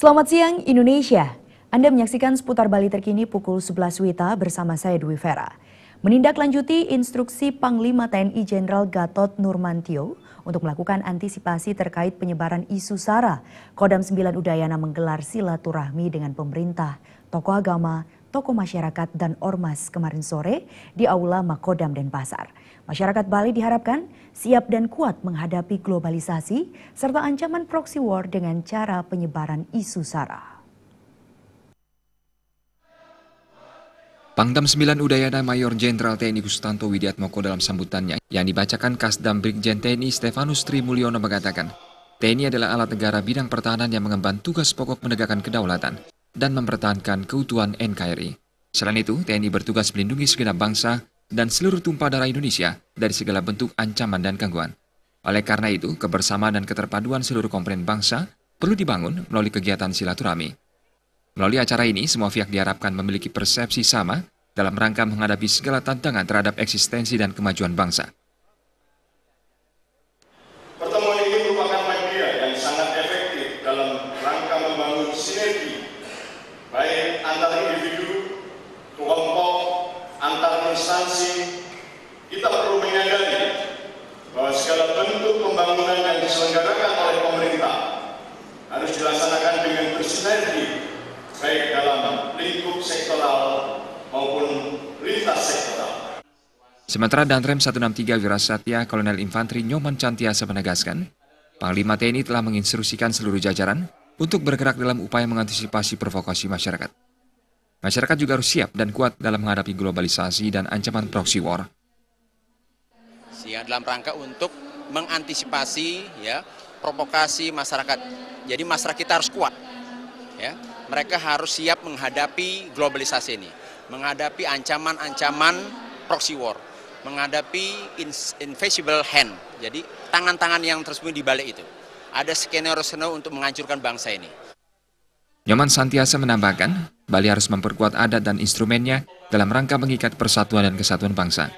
Selamat siang Indonesia. Anda menyaksikan seputar Bali terkini pukul 11 WITA bersama saya Dwi Vera. Menindaklanjuti instruksi Panglima TNI Jenderal Gatot Nurmantio untuk melakukan antisipasi terkait penyebaran isu SARA, Kodam 9 Udayana menggelar silaturahmi dengan pemerintah, tokoh agama, tokoh masyarakat dan ormas kemarin sore di Aula Makodam Denpasar. Masyarakat Bali diharapkan siap dan kuat menghadapi globalisasi serta ancaman proxy war dengan cara penyebaran isu SARA. Pangdam 9 Udayana Mayor Jenderal TNI Gustanto Widiatmoko dalam sambutannya yang dibacakan Kasdam Brigjen TNI Stefanus Tri Mulyono mengatakan, TNI adalah alat negara bidang pertahanan yang mengemban tugas pokok menegakkan kedaulatan dan mempertahankan keutuhan NKRI. Selain itu, TNI bertugas melindungi segenap bangsa dan seluruh tumpah darah Indonesia dari segala bentuk ancaman dan gangguan. Oleh karena itu, kebersamaan dan keterpaduan seluruh komponen bangsa perlu dibangun melalui kegiatan silaturahmi. Melalui acara ini, semua pihak diharapkan memiliki persepsi sama dalam rangka menghadapi segala tantangan terhadap eksistensi dan kemajuan bangsa. baik antar individu, kelompok, antar instansi, kita perlu menyadari bahwa segala bentuk pembangunan yang diselenggarakan oleh pemerintah harus dilaksanakan dengan bersinergi baik dalam lingkup sektoral maupun lintas sektoral. Sementara Danrem 163 Wirasatya Kolonel Infanteri Nyoman Cantiasa menegaskan, Panglima TNI telah menginstruksikan seluruh jajaran untuk bergerak dalam upaya mengantisipasi provokasi masyarakat. Masyarakat juga harus siap dan kuat dalam menghadapi globalisasi dan ancaman proxy war. Siap dalam rangka untuk mengantisipasi ya provokasi masyarakat. Jadi masyarakat kita harus kuat. Ya, mereka harus siap menghadapi globalisasi ini, menghadapi ancaman-ancaman proxy war, menghadapi invisible hand. Jadi tangan-tangan yang tersembunyi di balik itu ada skenario-skenario untuk menghancurkan bangsa ini. Nyoman Santiasa menambahkan, Bali harus memperkuat adat dan instrumennya dalam rangka mengikat persatuan dan kesatuan bangsa.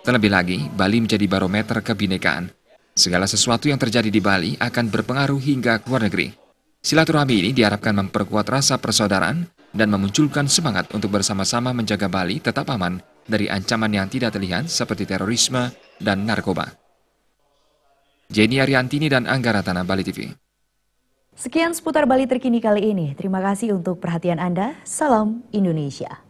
Terlebih lagi, Bali menjadi barometer kebinekaan. Segala sesuatu yang terjadi di Bali akan berpengaruh hingga ke luar negeri. Silaturahmi ini diharapkan memperkuat rasa persaudaraan dan memunculkan semangat untuk bersama-sama menjaga Bali tetap aman dari ancaman yang tidak terlihat seperti terorisme dan narkoba. Jenny Ariantini dan Anggara Tanah Bali TV. Sekian seputar Bali terkini kali ini. Terima kasih untuk perhatian Anda. Salam Indonesia.